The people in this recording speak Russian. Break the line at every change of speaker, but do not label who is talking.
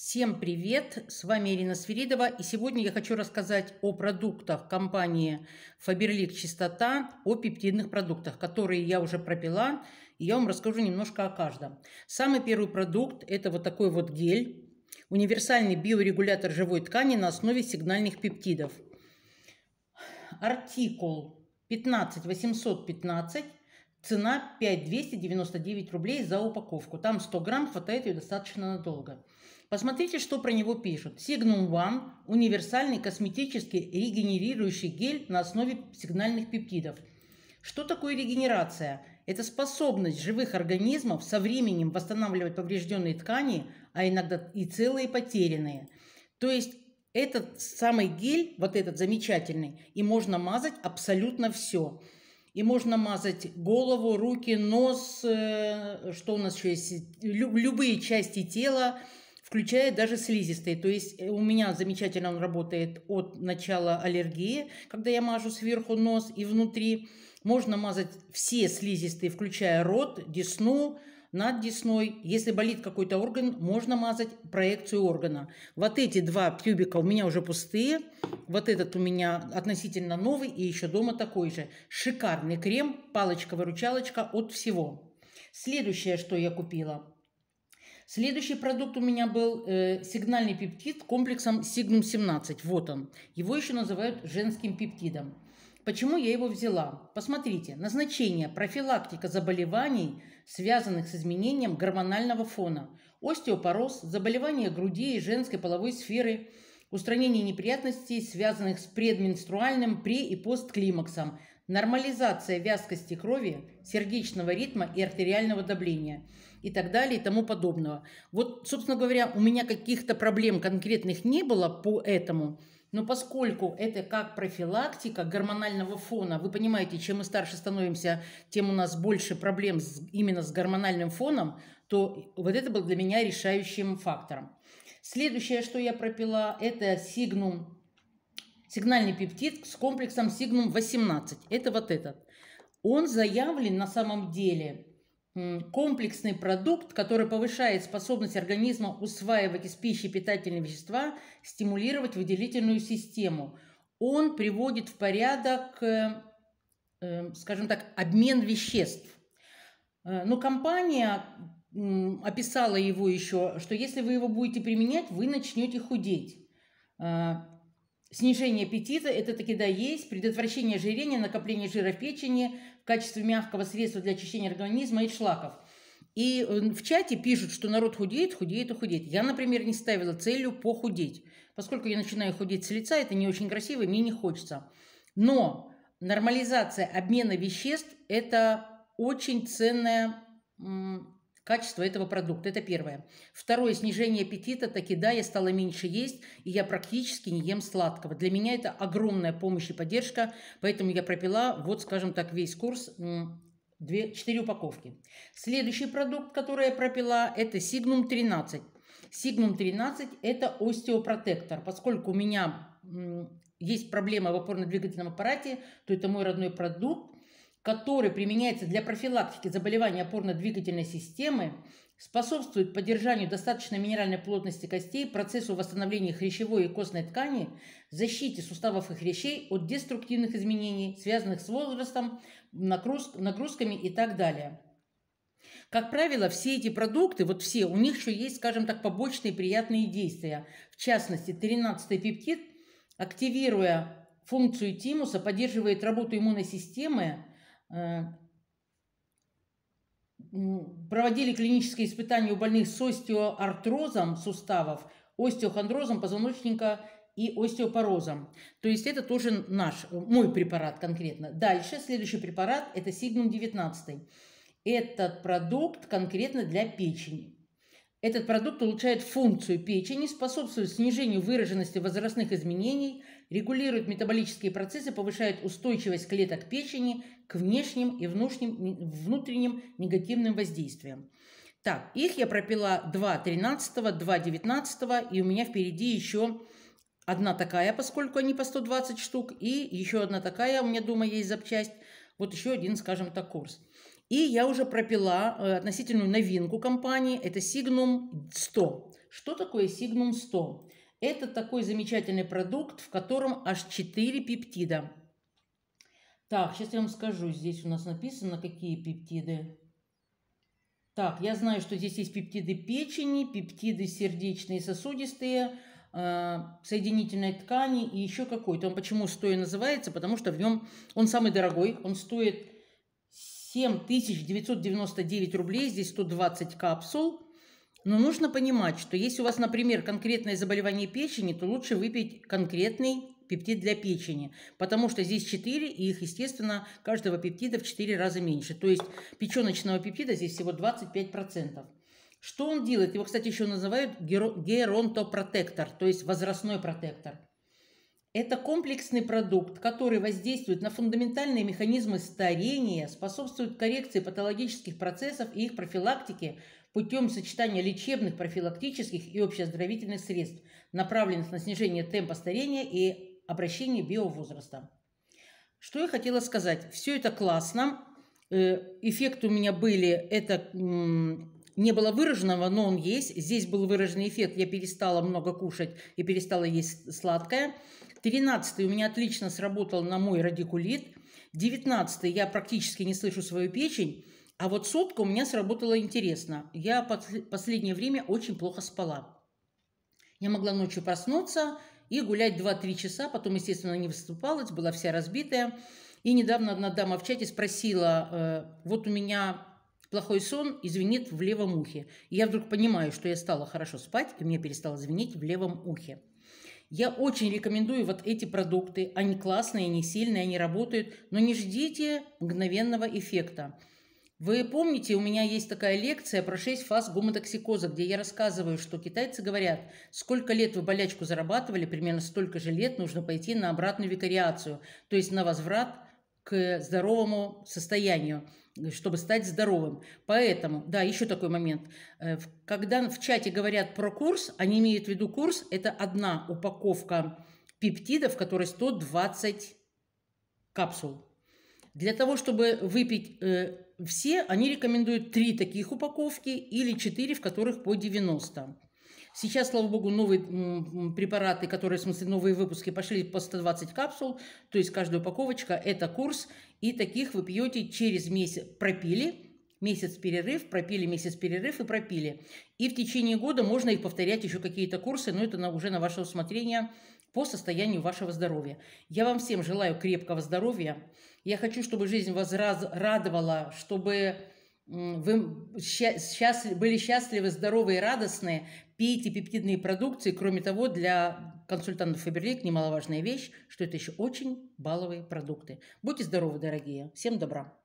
Всем привет! С вами Ирина Свиридова. И сегодня я хочу рассказать о продуктах компании Faberlic Чистота, о пептидных продуктах, которые я уже пропила. И я вам расскажу немножко о каждом. Самый первый продукт – это вот такой вот гель. Универсальный биорегулятор живой ткани на основе сигнальных пептидов. Артикул 15815 Цена 5299 рублей за упаковку. Там 100 грамм, хватает ее достаточно надолго. Посмотрите, что про него пишут. Signum One – универсальный косметический регенерирующий гель на основе сигнальных пептидов. Что такое регенерация? Это способность живых организмов со временем восстанавливать поврежденные ткани, а иногда и целые потерянные. То есть этот самый гель, вот этот замечательный, и можно мазать абсолютно все. И можно мазать голову, руки, нос, э, что у нас еще есть, любые части тела, включая даже слизистые. То есть э, у меня замечательно он работает от начала аллергии, когда я мажу сверху нос и внутри. Можно мазать все слизистые, включая рот, десну, над десной. Если болит какой-то орган, можно мазать проекцию органа. Вот эти два тюбика у меня уже пустые. Вот этот у меня относительно новый и еще дома такой же. Шикарный крем, палочка-выручалочка от всего. Следующее, что я купила – Следующий продукт у меня был э, сигнальный пептид комплексом Сигнум 17 Вот он. Его еще называют женским пептидом. Почему я его взяла? Посмотрите, назначение – профилактика заболеваний, связанных с изменением гормонального фона, остеопороз, заболевания груди и женской половой сферы, устранение неприятностей, связанных с предменструальным, пре- и постклимаксом, нормализация вязкости крови, сердечного ритма и артериального давления – и так далее и тому подобного. Вот, собственно говоря, у меня каких-то проблем конкретных не было по этому, но поскольку это как профилактика гормонального фона, вы понимаете, чем мы старше становимся, тем у нас больше проблем с, именно с гормональным фоном, то вот это был для меня решающим фактором. Следующее, что я пропила, это сигнум, сигнальный пептид с комплексом сигнум 18. Это вот этот. Он заявлен на самом деле комплексный продукт, который повышает способность организма усваивать из пищи питательные вещества, стимулировать выделительную систему. Он приводит в порядок, э, э, скажем так, обмен веществ. Э, но компания описала его еще, что если вы его будете применять, вы начнете худеть. Снижение аппетита – это таки да есть, предотвращение жирения, накопление жира в печени в качестве мягкого средства для очищения организма и шлаков. И э, в чате пишут, что народ худеет, худеет и худеет. Я, например, не ставила целью похудеть. Поскольку я начинаю худеть с лица, это не очень красиво, мне не хочется. Но нормализация обмена веществ – это очень ценная качество этого продукта. Это первое. Второе, снижение аппетита, таки да, я стала меньше есть, и я практически не ем сладкого. Для меня это огромная помощь и поддержка, поэтому я пропила, вот, скажем так, весь курс две, 4 упаковки. Следующий продукт, который я пропила, это сигнум 13. сигнум 13 – это остеопротектор. Поскольку у меня есть проблема в опорно-двигательном аппарате, то это мой родной продукт, который применяется для профилактики заболеваний опорно-двигательной системы, способствует поддержанию достаточной минеральной плотности костей, процессу восстановления хрящевой и костной ткани, защите суставов и хрящей от деструктивных изменений, связанных с возрастом, нагрузками и так далее. Как правило, все эти продукты, вот все, у них еще есть, скажем так, побочные приятные действия. В частности, 13-й пептид, активируя функцию тимуса, поддерживает работу иммунной системы, Э, проводили клинические испытания у больных с остеоартрозом суставов, остеохондрозом позвоночника и остеопорозом. То есть это тоже наш, мой препарат конкретно. Дальше, следующий препарат – это сигнум-19. Этот продукт конкретно для печени. Этот продукт улучшает функцию печени, способствует снижению выраженности возрастных изменений, регулирует метаболические процессы, повышает устойчивость клеток печени к внешним и внутренним, внутренним негативным воздействиям. Так, их я пропила 2 13, 2 19, и у меня впереди еще одна такая, поскольку они по 120 штук, и еще одна такая, у меня дома есть запчасть, вот еще один, скажем так, курс. И я уже пропила э, относительную новинку компании. Это Signum 100. Что такое Signum 100? Это такой замечательный продукт, в котором аж 4 пептида. Так, сейчас я вам скажу. Здесь у нас написано, какие пептиды. Так, я знаю, что здесь есть пептиды печени, пептиды сердечные сосудистые, э, соединительной ткани и еще какой-то. Он почему стоя называется? Потому что в нем он самый дорогой. Он стоит 7999 рублей, здесь 120 капсул. Но нужно понимать, что если у вас, например, конкретное заболевание печени, то лучше выпить конкретный пептид для печени, потому что здесь 4, и их, естественно, каждого пептида в 4 раза меньше. То есть печеночного пептида здесь всего 25%. Что он делает? Его, кстати, еще называют геронтопротектор, то есть возрастной протектор – это комплексный продукт, который воздействует на фундаментальные механизмы старения, способствует коррекции патологических процессов и их профилактике путем сочетания лечебных, профилактических и общеоздоровительных средств, направленных на снижение темпа старения и обращение биовозраста. Что я хотела сказать? Все это классно. Э, эффект у меня были, это не было выраженного, но он есть. Здесь был выраженный эффект. Я перестала много кушать и перестала есть сладкое тринадцатый у меня отлично сработал на мой радикулит. девятнадцатый я практически не слышу свою печень. А вот сотка у меня сработала интересно. Я под последнее время очень плохо спала. Я могла ночью проснуться и гулять 2-3 часа, потом, естественно, не выступалась, была вся разбитая. И недавно одна дама в чате спросила, э, вот у меня Плохой сон и звенит в левом ухе. И я вдруг понимаю, что я стала хорошо спать, и мне перестало звенеть в левом ухе. Я очень рекомендую вот эти продукты. Они классные, они сильные, они работают, но не ждите мгновенного эффекта. Вы помните, у меня есть такая лекция про 6 фаз гомотоксикоза, где я рассказываю, что китайцы говорят, сколько лет вы болячку зарабатывали, примерно столько же лет нужно пойти на обратную викариацию, то есть на возврат к здоровому состоянию, чтобы стать здоровым. Поэтому, да, еще такой момент. Э, когда в чате говорят про курс, они имеют в виду курс, это одна упаковка пептидов, которые 120 капсул. Для того, чтобы выпить э, все, они рекомендуют три таких упаковки или четыре, в которых по 90. Сейчас, слава богу, новые препараты, которые, в смысле, новые выпуски пошли по 120 капсул, то есть каждая упаковочка – это курс, и таких вы пьете через месяц, пропили – месяц перерыв, пропили месяц перерыв и пропили. И в течение года можно их повторять еще какие-то курсы, но это на, уже на ваше усмотрение по состоянию вашего здоровья. Я вам всем желаю крепкого здоровья. Я хочу, чтобы жизнь вас раз, радовала, чтобы вы счастливы, были счастливы, здоровы и радостны, пейте пептидные продукции. Кроме того, для консультантов Фаберлик немаловажная вещь, что это еще очень баловые продукты. Будьте здоровы, дорогие. Всем добра.